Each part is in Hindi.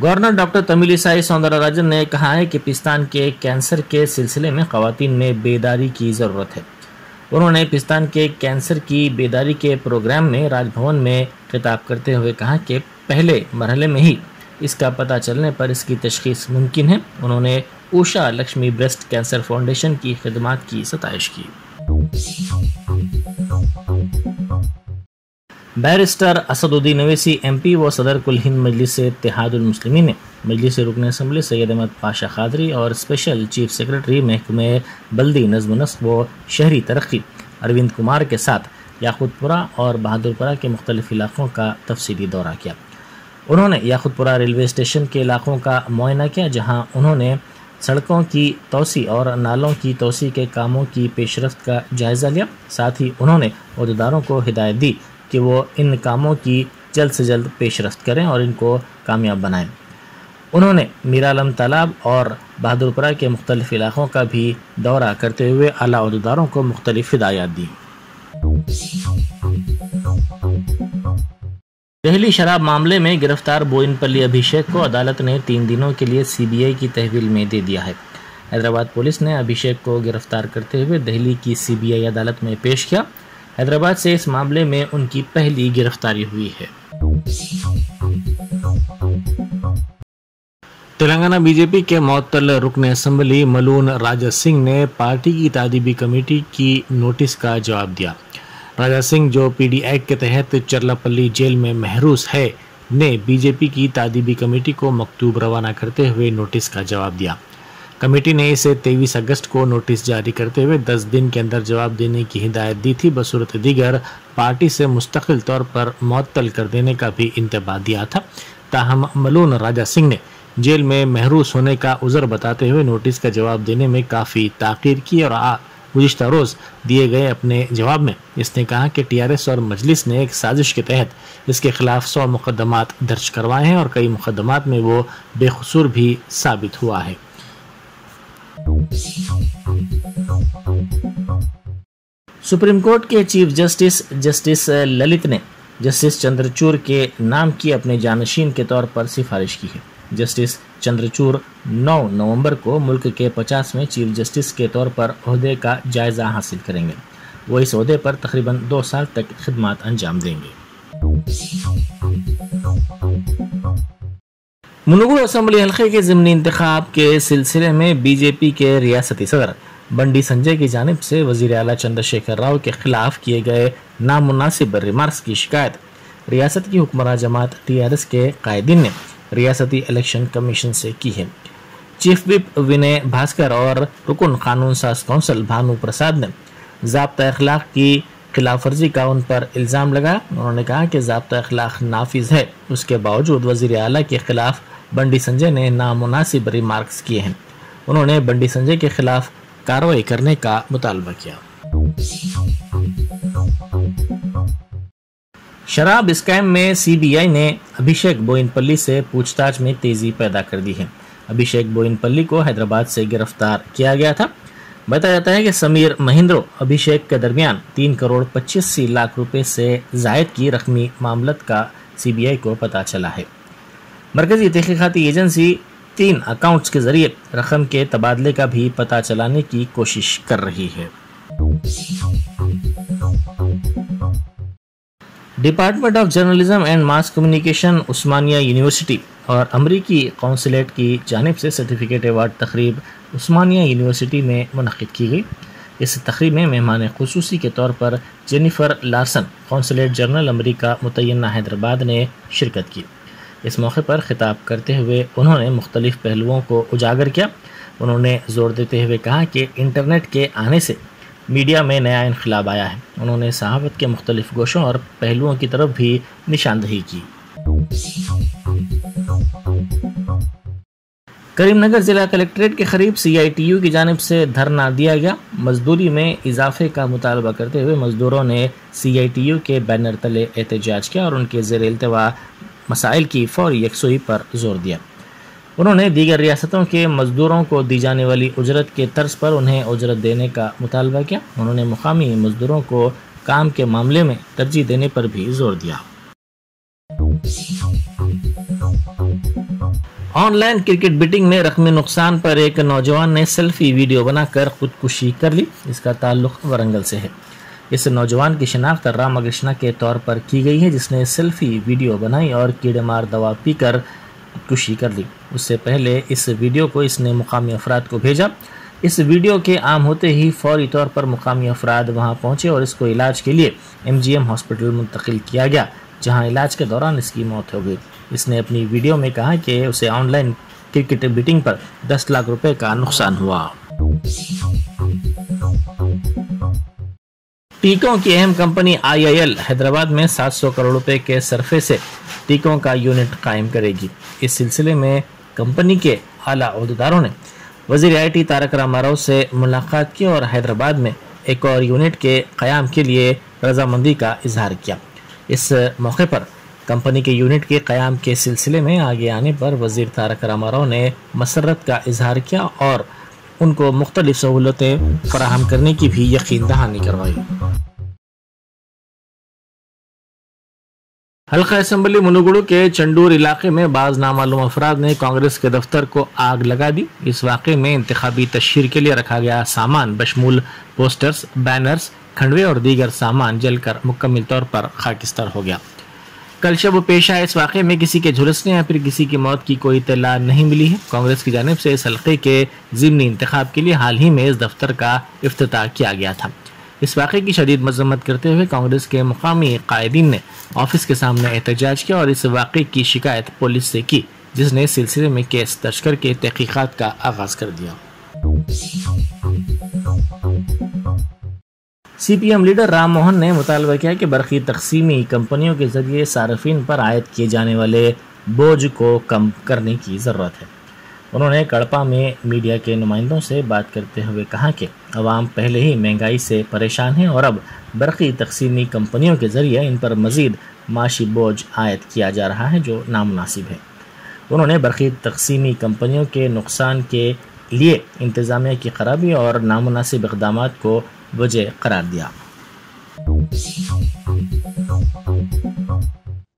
गवर्नर डॉक्टर तमिलिसाई सौंदरराजन ने कहा है कि पिस्तान के कैंसर के सिलसिले में खातन में बेदारी की ज़रूरत है उन्होंने पिस्तान के कैंसर की बेदारी के प्रोग्राम में राजभवन में खिताब करते हुए कहा कि पहले मरहले में ही इसका पता चलने पर इसकी तशखीस मुमकिन है उन्होंने Usha Lakshmi breast cancer foundation की खदमात की सतश की बैरिस्टर असदुद्दीन अवैसी एमपी व सदर कुल हिंद मजलिस इतिहादुलमसलिमी ने मजलिस रुकन असम्बली सैद अहमद पाशा खादरी और स्पेशल चीफ सेक्रेटरी महकमे बल्दी नजम नस्ब व शहरी तरक्की अरविंद कुमार के साथ याकूतपुरा और बहादुरपुरा के मुख्तलिफ इलाक़ों का तफसीली दौरा किया उन्होंने याकूतपुरा रेलवे स्टेशन के इलाक़ों का मुआयना किया जहाँ उन्होंने सड़कों की तोसी और नालों की तोसी के कामों की पेशरफ का जायज़ा लिया साथ ही उन्होंने अहदेदारों को हिदायत दी कि वो इन कामों की जल्द से जल्द पेशरफ करें और इनको कामयाब बनाएं उन्होंने मीरालम तालाब और बहादुरपुरा के मुख्तलिफ़ इलाक़ों का भी दौरा करते हुए अलाउदारों को मुख्तलिफ हिदायत दी दहली शराब मामले में गिरफ्तार बोइनपल्ली अभिषेक को अदालत ने तीन दिनों के लिए सीबीआई की तहवील में दे दिया है हैदराबाद पुलिस ने अभिषेक को गिरफ्तार करते हुए दिल्ली की सीबीआई अदालत में पेश किया हैदराबाद से इस मामले में उनकी पहली गिरफ्तारी हुई है तेलंगाना बीजेपी के मअतल रुकन असम्बली मलून राजा सिंह ने पार्टी की तादीबी कमेटी की नोटिस का जवाब दिया राजा सिंह जो पीडी एक्ट के तहत चरलापल्ली जेल में महरूस है ने बीजेपी की तादीबी कमेटी को मकतूब रवाना करते हुए नोटिस का जवाब दिया कमेटी ने इसे 23 अगस्त को नोटिस जारी करते हुए 10 दिन के अंदर जवाब देने की हिदायत दी थी बसूरत दीगर पार्टी से मुस्तकिल तौर पर मअतल कर देने का भी इंतबाह दिया था ताहम मलून राजा सिंह ने जेल में महरूस होने का उज़र बताते हुए नोटिस का जवाब देने में काफ़ी ताखिर की और गुजशत रोज़ दिए गए अपने जवाब में इसने कहा कि टीआरएस और मजलिस ने एक साजिश के तहत इसके खिलाफ सौ मुकदमात दर्ज करवाए हैं और कई मुकदमात में वो बेकसूर भी साबित हुआ है सुप्रीम कोर्ट के चीफ जस्टिस जस्टिस ललित ने जस्टिस चंद्रचूर के नाम की अपने जानशीन के तौर पर सिफारिश की है जस्टिस चंद्रचूर 9 नवंबर को मुल्क के 50वें चीफ जस्टिस के तौर पर अहदे का जायज़ा हासिल करेंगे वो इस अहदे पर तकरीबन दो साल तक खिदमत अंजाम देंगे मुनगुर असम्बली हलके के ज़मनी इंतब के सिलसिले में बीजेपी के रियासती सदर बंडी संजय की जानब से वजीर अला चंद्रशेखर राव के खिलाफ किए गए नामनासिब रिमार्क्स की शिकायत रियासत की हुक्मरान जमात टी आर एस के कायदीन ने रियासती इलेक्शन कमीशन से की है चीफ विप विनय भास्कर और रुकन कानून साज कौंसल भानु प्रसाद ने जबता अखलाक की खिलाफ वर्जी का उन पर इल्ज़ाम लगाया उन्होंने कहा कि जबता अखलाक नाफिज है उसके बावजूद वजीर अला के खिलाफ बंडी संजय ने नामुनासिब रिमार्क्स किए हैं उन्होंने बंडी संजय के खिलाफ कार्रवाई करने का मुतालबा किया शराब स्कैम में सीबीआई ने अभिषेक बोइनपल्ली से पूछताछ में तेजी पैदा कर दी है अभिषेक बोइनपल्ली को हैदराबाद से गिरफ्तार किया गया था बताया जाता है कि समीर महिंद्रो अभिषेक के दरमियान तीन करोड़ पच्चीस लाख रुपए से जायद की रकमी मामलत का सीबीआई को पता चला है मरकज़ी तहकीकती एजेंसी तीन अकाउंट्स के ज़रिए रकम के तबादले का भी पता चलाने की कोशिश कर रही है department of journalism and mass communication Osmania university और अमरीकी कौंसलेट की जानब से सर्टिफिकेट एवार्ड तकरीब उस्मानिया यूनिवर्सिटी में मनद की गई इस तकरीब में मेहमान खसूसी के तौर पर जेनिफर लार्सन कौंसलेट जनरल अमरीका मुतना हैदराबाद ने शिरकत की इस मौके पर ख़िताब करते हुए उन्होंने मुख्तलिफ पहलुओं को उजागर किया उन्होंने जोर देते हुए कहा कि इंटरनेट के आने से मीडिया में नया इनकलाब आया है उन्होंने सहावत के मुख्तलिफ गोशों और पहलुओं की तरफ भी निशानदही की करीमनगर ज़िला कलेक्ट्रेट के करीब सीआईटीयू की जानब से धरना दिया गया मजदूरी में इजाफे का मुतालबा करते हुए मजदूरों ने सीआईटीयू के बैनर तले एहतजाज किया और उनके जेर अल्तवा मसाइल की फौरी यकसोई पर जोर दिया उन्होंने दीगर रियासतों के मज़दूरों को दी जाने वाली उजरत के तर्ज पर उन्हें उजरत देने का मुतालबा किया उन्होंने मुकामी मज़दूरों को काम के मामले में तरजीह देने पर भी जोर दिया ऑनलाइन क्रिकेट बिटिंग में रकमी नुकसान पर एक नौजवान ने सेल्फी वीडियो बनाकर खुदकुशी कर ली इसका ताल्लुक वरंगल से है इस नौजवान की शिनाख्त रामाकृष्णा के तौर पर की गई है जिसने सेल्फी वीडियो बनाई और कीड़ेमार दवा पीकर खुशी कर ली उससे पहले इस वीडियो को इसने मुकामी अफराद को भेजा इस वीडियो के आम होते ही फौरी तौर पर मुकामी अफराद वहां पहुंचे और इसको इलाज के लिए एमजीएम हॉस्पिटल मुंतकिल किया गया जहां इलाज के दौरान इसकी मौत हो गई इसने अपनी वीडियो में कहा कि उसे ऑनलाइन क्रिकेट बिटिंग पर 10 लाख रुपए का नुकसान हुआ टीकों की अहम कंपनी आईआईएल हैदराबाद में 700 करोड़ रुपए के सरफे से टीकों का यूनिट कायम करेगी इस सिलसिले में कंपनी के आला अहदेदारों ने वजीर आई तारक राम राव से मुलाकात की और हैदराबाद में एक और यूनिट के क़्याम के लिए रजामंदी का इजहार किया इस मौके पर कंपनी के यूनिट के क़्याम के सिलसिले में आगे आने पर वजीर तारक राम राव ने मसरत का इजहार किया और उनको मुख्तलिफ सहूलतें फराहम करने की भी यकीन दहानी करवाई हल्का असम्बली मनुगुड़ू के चंडूर इलाके में बाज नामालूम अफराद ने कांग्रेस के दफ्तर को आग लगा दी इस वाक़े में इंतबी तशहर के लिए रखा गया सामान बशमूल पोस्टर्स बैनर्स खंडवे और दीगर सामान जलकर मुकम्मल तौर पर खाकिस्तर हो गया कल शब पेश आए इस वाक़े में किसी के झुलसने या फिर किसी की मौत की कोई इतला नहीं मिली है कांग्रेस की जानब से इस हल्के के जिमनी इंतखा के लिए हाल ही में इस दफ्तर का अफ्त किया गया था इस वाक़े की शदीद मजम्मत करते हुए कांग्रेस के मुकामी कायदीन ने ऑफिस के सामने एहतजाज किया और इस वाक़े की शिकायत पुलिस से की जिसने इस सिलसिले में केस दर्ज करके तहकीक़ात का आगाज़ कर दिया C P M leader Ram Mohan ने मुतालबा किया कि बरखी तकसीमी कंपनियों के जरिए सार्फिन पर आयद किए जाने वाले बोझ को कम करने की ज़रूरत है उन्होंने कड़पा में मीडिया के नुमाइंदों से बात करते हुए कहा कि अवाम पहले ही महंगाई से परेशान हैं और अब बरक़ी तकसीमी कंपनियों के ज़रिए इन पर मज़ीद माशी बोझ आयद किया जा रहा है जो नामनासिब है उन्होंने बरक़ी तकसीमी कंपनियों के नुकसान के लिए इंतज़ामिया की खराबी और नामनासिब इकदाम को वजह करार दिया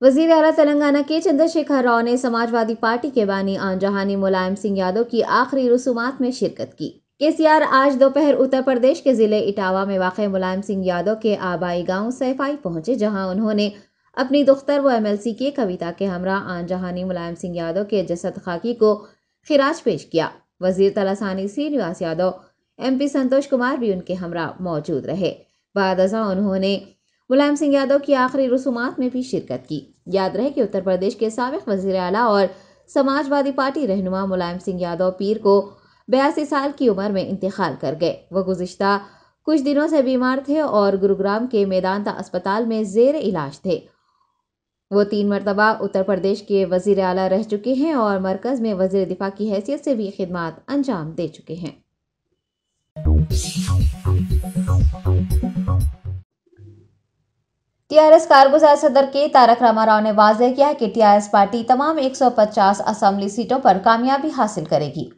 वजीर अला तेलंगाना के चंद्रशेखर राव ने समाजवादी पार्टी के बानी आन जहानी मुलायम सिंह यादव की आखिरी रसूमात में शिरकत की केसीआर आज दोपहर उत्तर प्रदेश के जिले इटावा में वाक़ मुलायम सिंह यादव के आबाई गांव सैफाई पहुंचे जहां उन्होंने अपनी दुख्तर व एमएलसी के कविता के हमरा आन जहानी मुलायम सिंह यादव के जसद खाकी को खिराज पेश किया वजीर तलासानी श्रीनिवास यादव एमपी संतोष कुमार भी उनके हमरा मौजूद रहे बाद उन्होंने मुलायम सिंह यादव की आखिरी रसूमात में भी शिरकत की याद रहे कि उत्तर प्रदेश के सबक वजीर अला और समाजवादी पार्टी रहनुमा मुलायम सिंह यादव पीर को बयासी साल की उम्र में इंतकाल कर गए वह गुजशत कुछ दिनों से बीमार थे और गुरुग्राम के मेदांता अस्पताल में जेर इलाज थे वो तीन मरतबा उत्तर प्रदेश के वजीर अला रह चुके हैं और मरकज़ में वजीर दिफा की हैसियत से भी खदमात अंजाम दे चुके हैं टीआरएस कारगुजार सदर के तारक रामाराव ने वाजह किया है कि टीआरएस पार्टी तमाम 150 असेंबली सीटों पर कामयाबी हासिल करेगी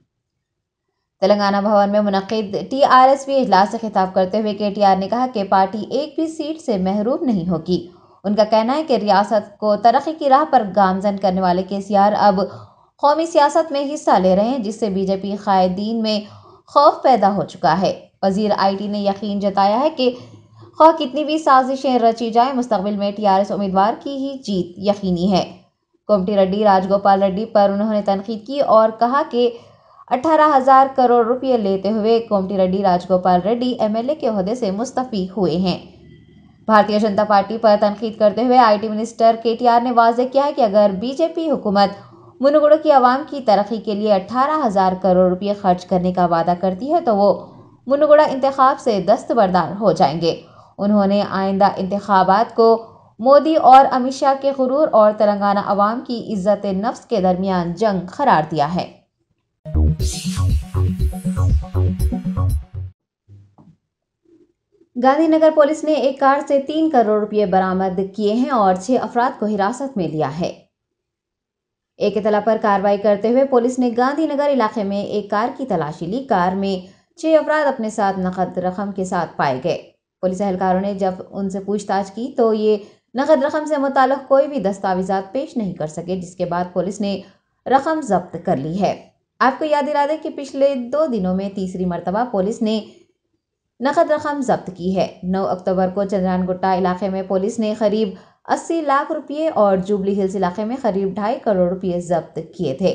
तेलंगाना भवन में मुनद टी आर एस बी इजलास से खिताब करते हुए के टी आर ने कहा कि पार्टी एक भी सीट से महरूम नहीं होगी उनका कहना है कि रियासत को तरक्की की राह पर गामजन करने वाले के सी आर अब कौमी सियासत में हिस्सा ले रहे हैं जिससे बीजेपी कायदीन में खौफ पैदा हो चुका है वजीर आईटी ने यकीन जताया है कि खा कितनी भी साजिशें रची जाए मुस्तबिल में टीआरएस उम्मीदवार की ही जीत यकीनी है कोमटी रेड्डी राजगोपाल रेड्डी पर उन्होंने तनकीद की और कहा कि अठारह हजार करोड़ रुपये लेते हुए कोमटी रेड्डी राजगोपाल रेड्डी एमएलए के अहदे से मुस्तफ़ी हुए हैं भारतीय जनता पार्टी पर तनकीद करते हुए आईटी मिनिस्टर केटीआर ने वाजे किया है कि अगर बीजेपी हुकूमत मुनुगुड़ो की आवाम की तरक्की के लिए अट्ठारह हज़ार करोड़ रुपये खर्च करने का वादा करती है तो वो मुनुगुड़ा इंतखब से दस्तबरदार हो जाएंगे उन्होंने आइंदा इंतबात को मोदी और अमित शाह के गुरूर और तेलंगाना अवाम की इज्जत नफ्स के दरमियान जंग करार दिया है गांधीनगर पुलिस ने एक कार से तीन करोड़ रुपये बरामद किए हैं और छह अफराद को हिरासत में लिया है एक इतला पर कार्रवाई करते हुए पुलिस ने गांधीनगर इलाके में एक कार की तलाशी ली कार में छह अफराद अपने साथ नकद रकम के साथ पाए गए पुलिस एहलकारों ने जब उनसे पूछताछ की तो ये नकद रकम से मुतल कोई भी दस्तावेजा पेश नहीं कर सके जिसके बाद पुलिस ने रकम जब्त कर ली है आपको याद दिला दें कि पिछले दो दिनों में तीसरी मरतबा पुलिस ने नकद रकम जब्त की है 9 अक्टूबर को चंद्रान गुट्टा इलाके में पुलिस ने करीब अस्सी लाख रुपये और जुबली हिल्स इलाके में करीब ढाई करोड़ रुपए जब्त किए थे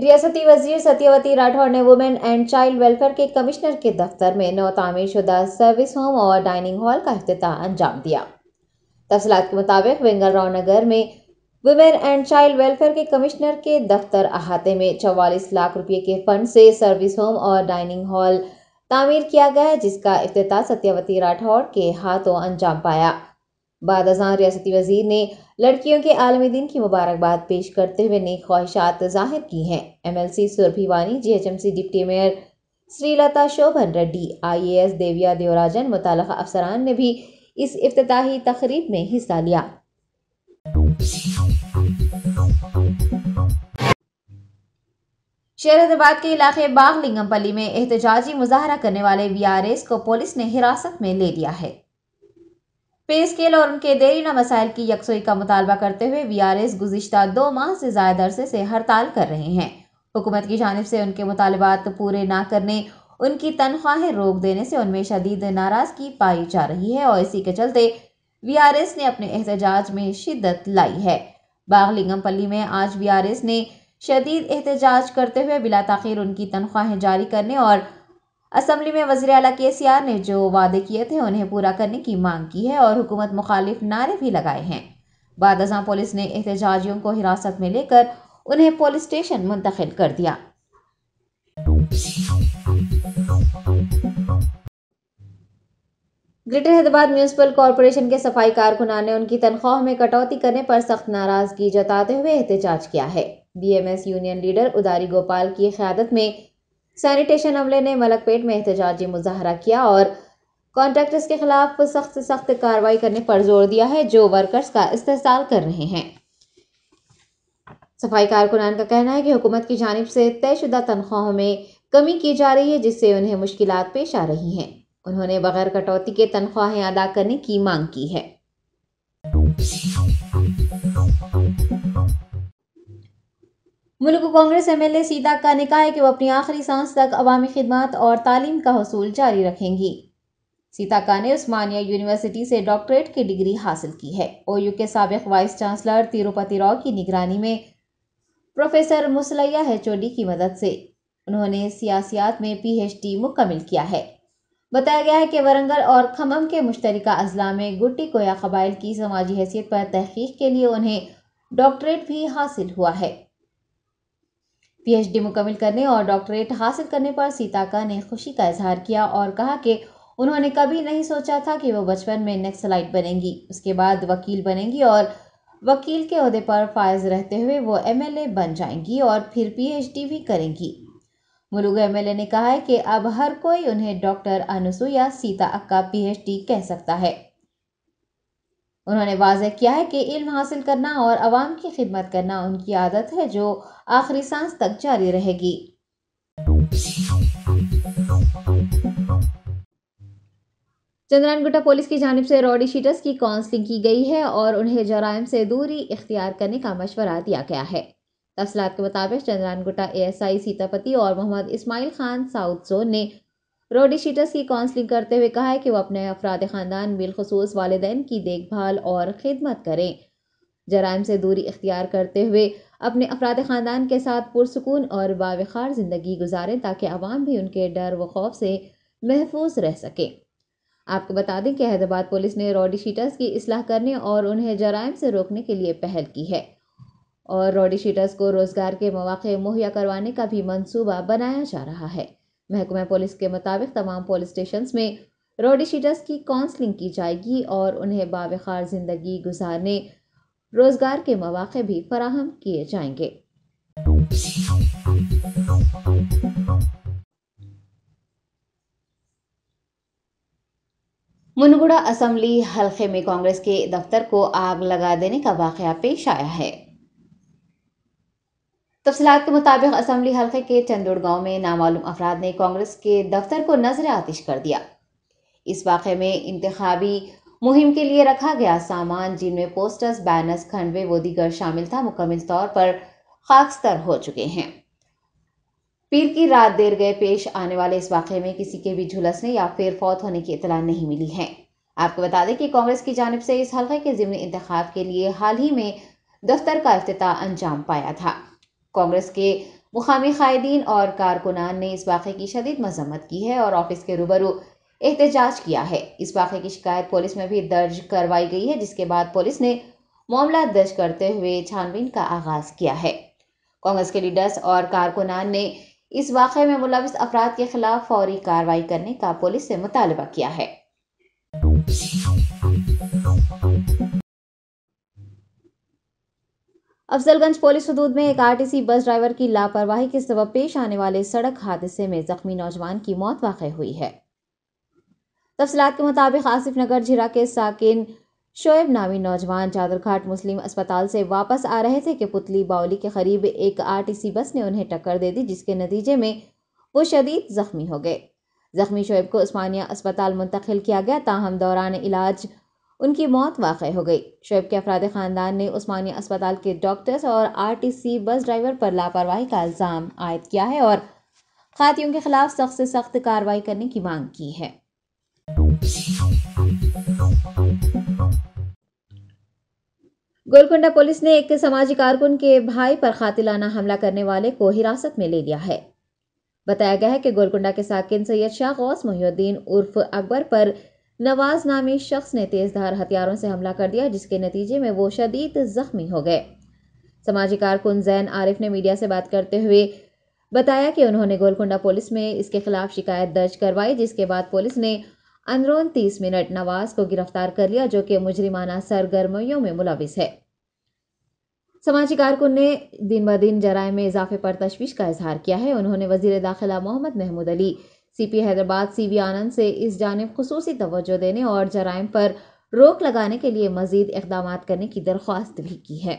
रियासती वजीर सत्यवती राठौर ने वुमेन एंड चाइल्ड वेलफेयर के कमिश्नर के दफ्तर में नौ तामीर शुदा सर्विस होम और डाइनिंग हॉल का अफ्ताह अंजाम दिया तफसलत के मुताबिक राव नगर में वुमेन एंड चाइल्ड वेलफेयर के कमिश्नर के दफ्तर अहाते में चौवालीस लाख रुपए के फंड से सर्विस होम और डाइनिंग हॉल तामीर किया गया जिसका अफ्ताह सत्यावती राठौर के हाथों अंजाम पाया बाद रियासती वजीर ने लड़कियों के आलमी दिन की मुबारकबाद पेश करते हुए नई ख्वाहिशात जाहिर की हैं MLC Surabhi Vani GHMC deputy mayor Srilatha Shobhan Reddy IAS Divya Devarajan मुतल अफसरान ने भी इस अफ्ताही तकरीब में हिस्सा लिया शेर हैदराबाद के इलाके बाग लिंगमपली में एहतजाजी मुजाहरा करने वाले वीआरएस को पुलिस ने हिरासत में ले लिया है पे स्केल और उनके देरीना मसाइल की यकसोई का मुतालबा करते हुए वी आर एस गुजशत दो माह से ज्यादा अरसे से हड़ताल कर रहे हैं हुकूमत की जानब से उनके मुतालबात पूरे ना करने उनकी तनख्वाहें रोक देने से उनमें शदीद नाराजगी पाई जा रही है और इसी के चलते वी आर एस ने अपने एहतजाज में शिद्दत लाई है बागलिंगम पल्ली में आज वी आर एस ने शदीद एहतजाज करते हुए बिला तखिर उनकी तनख्वाहें जारी करने और असम्बली में वजी अला के सी आर ने जो वादे किए थे उन्हें पूरा करने की मांग की है और हुकूमत मुखालिफ नारे भी लगाए हैं बाद अजा पुलिस ने एहतजाजियों को हिरासत में लेकर उन्हें पुलिस स्टेशन मुंतकिल कर दिया ग्रेटर हैदराबाद म्यूनसिपल कॉरपोरेशन के सफाई कारकुनान ने उनकी तनख्वाह में कटौती करने पर सख्त नाराजगी जताते हुए एहतजाज किया है बीएमएस यूनियन लीडर उदारी गोपाल की क्यादत में सैनिटेशन अमले ने मलकपेट में एहतजाजी मुजाहरा किया और कॉन्ट्रैक्टर्स के खिलाफ सख्त सख्त कार्रवाई करने पर जोर दिया है जो वर्कर्स का इस्तेसाल कर रहे हैं सफाई कारकुनान का कहना है कि हुकूमत की जानब से तयशुदा तनख्वाहों में कमी की जा रही है जिससे उन्हें मुश्किल पेश आ रही हैं उन्होंने बगैर कटौती के तनख्वाहें अदा करने की मांग की है मुल्क Congress M L A Seethakka ने कहा है कि वो अपनी आखिरी सांस तक अवामी खिदमत और तालीम का हसूल जारी रखेंगी सीता का ने उस्मानिया यूनिवर्सिटी से डॉक्टरेट की डिग्री हासिल की है ओयू के सबक वाइस चांसलर तिरुपति राव की निगरानी में प्रोफेसर मुसलैया हैचोडी की मदद से उन्होंने सियासियात में पीएचडी मुकम्मल किया है बताया गया है कि वरंगल और खमम के मुश्तरका अजला में गुट्टी कोया कबाइल की समाजी हैसियत पर तहकीक के लिए उन्हें डॉक्टरेट भी हासिल हुआ है पीएचडी मुकम्मल करने और डॉक्टरेट हासिल करने पर सीताका ने खुशी का इजहार किया और कहा कि उन्होंने कभी नहीं सोचा था कि वो बचपन में नक्सलाइट बनेंगी उसके बाद वकील बनेंगी और वकील के अहदे पर फायज रहते हुए वो एमएलए बन जाएंगी और फिर पीएचडी भी करेंगी मुलुगु एम ने कहा है कि अब हर कोई उन्हें डॉक्टर अनुसुईया सीता अक्का पीएचडी कह सकता है उन्होंने वाजह किया है कि इल्म हासिल करना और आवाम की खिदमत करना उनकी आदत है जो आखिरी सांस तक जारी रहेगी गुटा पुलिस की जानब से रॉडी शीटर्स की काउंसलिंग की गई है और उन्हें जराइम से दूरी इख्तियार करने का मशवरा दिया गया है तफसलात के मुताबिक एस एएसआई सीतापति और मोहम्मद इस्माइल खान साउथ जोन ने रोडी शीटर्स की काउंसलिंग करते हुए कहा है कि वह अपने अफराद ख़ानदान बिलखसूस वालदेन की देखभाल और खिदमत करें जराइम से दूरी इख्तियार करते हुए अपने अफराद ख़ानदान के साथ पुरसकून और बावखार ज़िंदगी गुजारें ताकि आवाम भी उनके डर व खौफ से महफूज रह सकें आपको बता दें कि हैदराबाद पुलिस ने रोडी शीटर्स की असलाह करने और उन्हें जराइम से रोकने के लिए पहल की है और रोडीशीटर्स को रोजगार के मौाक़े मुहैया करवाने का भी मनसूबा बनाया जा रहा है महकमा पुलिस के मुताबिक तमाम पुलिस स्टेशन में रोडीशीटर्स की काउंसलिंग की जाएगी और उन्हें बावखार ज़िंदगी गुजारने रोजगार के मौाक़े भी फराहम किए जाएंगे मुनगुड़ा असम्बली हलके में कांग्रेस के दफ्तर को आग लगा देने का वाक़ पेश आया है तफसलत के मुताबिक असम्बली हल्के के चंदोड़ गांव में नामालूम अफराद ने कांग्रेस के दफ्तर को नजर आतिश कर दिया इस वाक़े में इंतबी मुहिम के लिए रखा गया सामान जिनमें पोस्टर्स बैनर्स खंडवे व दीगर शामिल था मुकम्मल तौर पर खाकस्तर हो चुके हैं पीर की रात देर गए पेश आने वाले इस वाक़े में किसी के भी झुलसने या फिर फौत होने की इतला नहीं मिली है आपको बता दें कि कांग्रेस की जानब से इस हल्के के ज़िमनी इंतखब के लिए हाल ही में दफ्तर का अफ्ताह अंजाम पाया था कांग्रेस के मुकामी कायदीन और कारकुनान ने इस वाक़े की शदीद मजम्मत की है और ऑफिस के रूबरू एहतजाज किया है इस वाक़े की शिकायत पुलिस में भी दर्ज करवाई गई है जिसके बाद पुलिस ने मामला दर्ज करते हुए छानबीन का आगाज किया है कांग्रेस के लीडर्स और कारकुनान ने इस वाक़े में मुलविस अफराद के खिलाफ फौरी कार्रवाई करने का पुलिस से मुतालबा किया है अफजलगंज पुलिस हदूद में एक आरटीसी बस ड्राइवर की लापरवाही के सब पेश आने वाले सड़क हादसे में जख्मी नौजवान की मौत वाक़ हुई है तफसलात के मुताबिक आसिफ नगर झिरा के साकिन शोएब नामी नौजवान चादरघाट मुस्लिम अस्पताल से वापस आ रहे थे कि पुतली बाउली के करीब एक आरटीसी बस ने उन्हें टक्कर दे दी जिसके नतीजे में वो शदीद ज़ख्मी हो गए जख्मी शोएब को उस्मानिया अस्पताल मुंतकिल किया गया ताहम दौरान इलाज उनकी मौत वाकई हो गई शुएब के अफराद ख़ानदान ने उस्मानी अस्पताल के डॉक्टर्स और आरटीसी बस ड्राइवर पर लापरवाही का इल्ज़ाम आयद किया है और खातियों के खिलाफ सख्त से सख्त कार्रवाई करने की मांग की है गोलकुंडा पुलिस ने एक सामाजिक कारकुन के भाई पर खातिलाना हमला करने वाले को हिरासत में ले लिया है बताया गया है कि गोलकुंडा के साकिन सैयद शाह गौस मोहुद्दीन उर्फ अकबर पर नवाज नामी शख्स ने तेज धार हथियारों से हमला कर दिया जिसके नतीजे में वो शदीद जख्मी हो गए समाजी कारकुन जैन आरिफ ने मीडिया से बात करते हुए बताया कि उन्होंने गोलकुंडा पुलिस में इसके खिलाफ शिकायत दर्ज करवाई जिसके बाद पुलिस ने अंदरून तीस मिनट नवाज को गिरफ्तार कर लिया जो कि मुजरिमाना सरगर्मियों में मुलविस है समाजी कारकुन ने दिन ब दिन जराय में इजाफे पर तशवीश का इजहार किया है उन्होंने वजीर दाखिला Mohammed Mahmood Ali C P Hyderabad C V Anand से इस जानब खसूस तोज्जो देने और जराइम पर रोक लगाने के लिए मजीद इकदाम करने की दरख्वास्त भी की है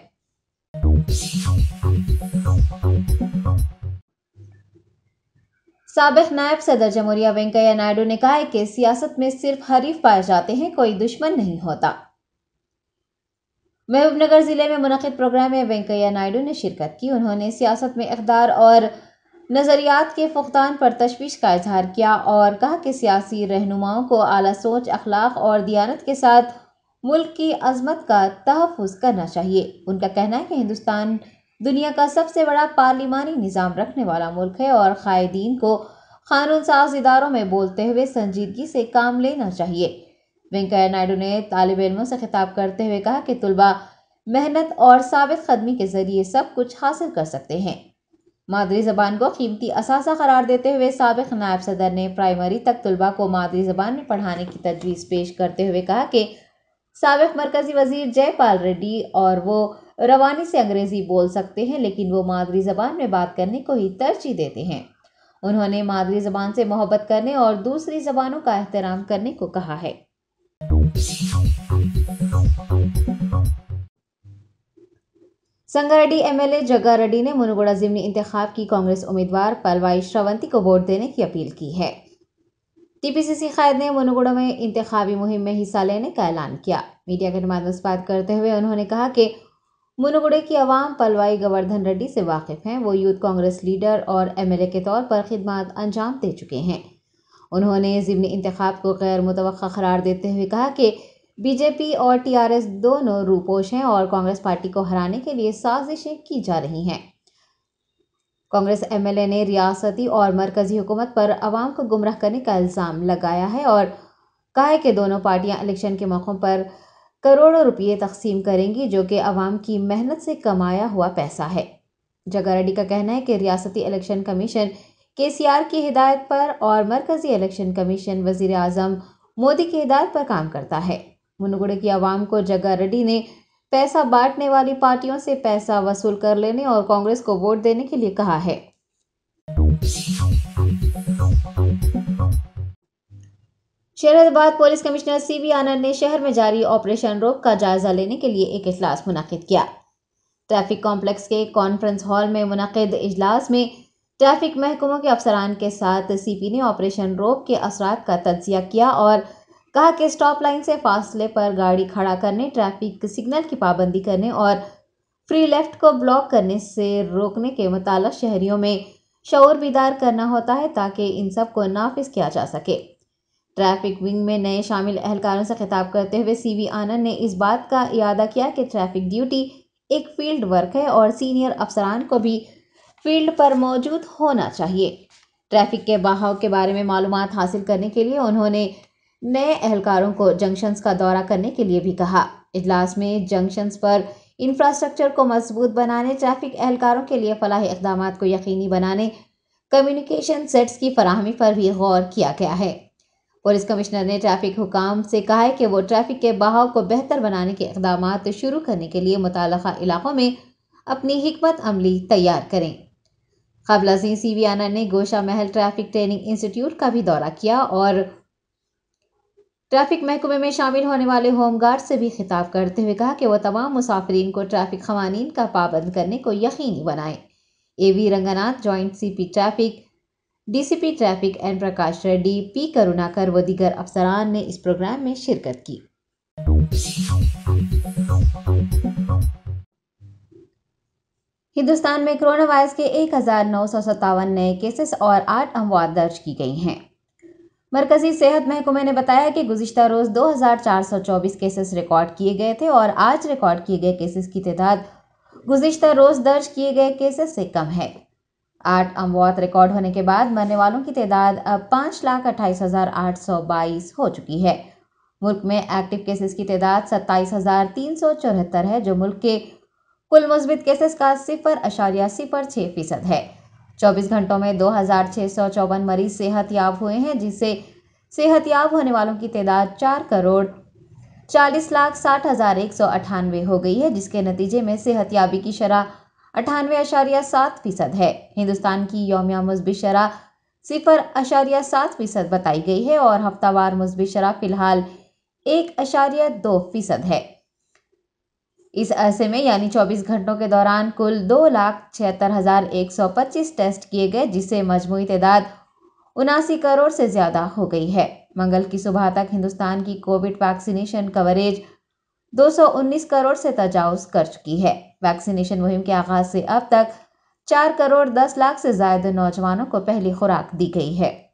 सबक नायब सदर जमहूरिया वेंकैया नायडू ने कहा है कि सियासत में सिर्फ हरीफ पाए जाते हैं कोई दुश्मन नहीं होता महबूबनगर जिले में मुनद प्रोग्राम में वेंकैया नायडू ने शिरकत की उन्होंने सियासत में इकदार और नज़रियात के फुकदान पर तशवीश का इजहार किया और कहा कि सियासी रहनुमाओं को अली सोच अखलाक और दियानत के साथ मुल्क की अजमत का तहफ़ करना चाहिए उनका कहना है कि हिंदुस्तान दुनिया का सबसे बड़ा पार्लिमानी निज़ाम रखने वाला मुल्क है और कायदीन को कानून साज इदारों में बोलते हुए संजीदगी से काम लेना चाहिए वेंकैया नायडू ने तालब इलमों से खिताब करते हुए कहा कि तलबा मेहनत और सबकदमी के ज़रिए सब कुछ हासिल कर सकते हैं मादरी ज़बान को कीमती असासा करार देते हुए सबक नायब सदर ने प्राइमरी तक तलबा को मादरी ज़बान में पढ़ाने की तजवीज़ पेश करते हुए कहा कि सबक मरकज़ी वजीर जयपाल रेड्डी और वो रवानी से अंग्रेज़ी बोल सकते हैं लेकिन वो मादरी ज़बान में बात करने को ही तरजीह देते हैं उन्होंने मादरी ज़बान से मोहब्बत करने और दूसरी ज़बानों का एहतराम करने को कहा है संगारेड्डी एमएलए जग्गा रेड्डी ने मुनुगोड़ा जिमनी इंतखाब की कांग्रेस उम्मीदवार पलवाई श्रवंती को वोट देने की अपील की है टीपीसीसी कैद ने मुनुगोड़ा में इंतखाबी मुहिम में हिस्सा लेने का ऐलान किया मीडिया के नुमाइंदों से बात करते हुए उन्होंने कहा कि मुनुगुड़े की आवाम पलवाई गोवर्धन रेड्डी से वाकिफ हैं वो यूथ कांग्रेस लीडर और एमएलए के तौर पर खिदमत अंजाम दे चुके हैं उन्होंने जिमनी इंतखाब को गैर मुतव करार देते हुए कहा कि बीजेपी और टीआरएस दोनों रूपोश हैं और कांग्रेस पार्टी को हराने के लिए साजिशें की जा रही हैं कांग्रेस एमएलए ने रियासती और मरकजी हुकूमत पर आवाम को गुमराह करने का इल्ज़ाम लगाया है और कहा है कि दोनों पार्टियां इलेक्शन के मौक़ों पर करोड़ों रुपये तकसीम करेंगी जो कि आवाम की मेहनत से कमाया हुआ पैसा है जगा रेड्डी का कहना है कि रियासती इलेक्शन कमीशन के सी आर की हिदायत पर और मरकज़ी इलेक्शन कमीशन वज़ी मोदी की हिदायत पर काम करता है मुनगुड़े की आवाम को जगह रेड्डी ने पैसा बांटने वाली पार्टियों से पैसा वसूल कर लेने और कांग्रेस को वोट देने के लिए कहा है शहराबाद police commissioner C V Anand ने शहर में जारी ऑपरेशन रोक का जायजा लेने के लिए एक इजलास मुनद किया ट्रैफिक कॉम्प्लेक्स के कॉन्फ्रेंस हॉल में मुनद इजलास में ट्रैफिक महकमों के अफसरान के साथ सी पी ने ऑपरेशन रोक के असरात का तजिया किया और कहा कि स्टॉप लाइन से फासले पर गाड़ी खड़ा करने ट्रैफिक सिग्नल की पाबंदी करने और फ्री लेफ्ट को ब्लॉक करने से रोकने के मुताल शहरियों में शोर बीदार करना होता है ताकि इन सब को नाफिज किया जा सके ट्रैफिक विंग में नए शामिल अहलकारों से खिताब करते हुए सी वी आनंद ने इस बात का इरादा किया कि ट्रैफिक ड्यूटी एक फील्ड वर्क है और सीनियर अफसरान को भी फील्ड पर मौजूद होना चाहिए ट्रैफिक के बहाव के बारे में मालूम हासिल करने के लिए उन्होंने नए एहलकारों को जंक्शंस का दौरा करने के लिए भी कहा इजलास में जंक्शंस पर इंफ्रास्ट्रक्चर को मजबूत बनाने ट्रैफिक एहलकारों के लिए फलाही इकदाम को यकीनी बनाने कम्युनिकेशन सेट्स की फराहमी पर भी गौर किया गया है पुलिस कमिश्नर ने ट्रैफिक हुकाम से कहा है कि वो ट्रैफिक के बहाव को बेहतर बनाने के इकदाम शुरू करने के लिए मुतल इलाकों में अपनी हमत अमली तैयार करें कबल सी वी आना ने गोशा महल ट्रैफिक ट्रेनिंग इंस्टीट्यूट का भी दौरा किया और ट्रैफिक महकमे में शामिल होने वाले होमगार्ड से भी खिताब करते हुए कहा कि वह तमाम मुसाफरीन को ट्रैफिक कवानीन का पाबंद करने को यकीनी बनाएं A V Ranganath joint CP traffic DCP traffic N Prakash Reddy P Karunakar व दीगर अफसरान ने इस प्रोग्राम में शिरकत की हिंदुस्तान में कोरोना वायरस के एक नए केसेस और आठ अमवात दर्ज की गई हैं मरकजी सेहत महकमे ने बताया कि गुजशत रोज़ 2424 केसेस रिकॉर्ड किए गए थे और आज रिकॉर्ड किए गए केसेस की तदाद गुजशत रोज़ दर्ज किए गए केसेस से कम है आठ अमवात रिकॉर्ड होने के बाद मरने वालों की तदाद अब पाँच लाख अट्ठाईस हज़ार आठ सौ बाईस हो चुकी है मुल्क में एक्टिव केसेस की तदाद सत्ताईस हज़ार तीन सौ चौहत्तर है जो मुल्क के कुल मुस्बित केसेस का सिफर अशारिया सिफर छः फीसद है चौबीस घंटों में दो हज़ार छः सौ चौवन मरीज हुए हैं जिससे याब होने वालों की तादाद चार करोड़ चालीस लाख साठ हज़ार एक सौ अठानवे हो गई है जिसके नतीजे में याबी की शरह अठानवे अशारिया सात फीसद है हिंदुस्तान की योमिया मजबी शरह सिफर अशारिया सात फीसद बताई गई है और हफ्तावार मजबी शरह फिलहाल एक अशारिया दो फीसद है इस अरसे में यानी 24 घंटों के दौरान कुल दो लाख छिहत्तर हज़ार एक सौ पच्चीस टेस्ट किए गए जिससे मजमू तादाद उनासी करोड़ से ज़्यादा हो गई है मंगल की सुबह तक हिंदुस्तान की कोविड वैक्सीनेशन कवरेज 219 करोड़ से तजावज कर चुकी है वैक्सीनेशन मुहिम के आगाज से अब तक चार करोड़ दस लाख से ज्यादा नौजवानों को पहली खुराक दी गई है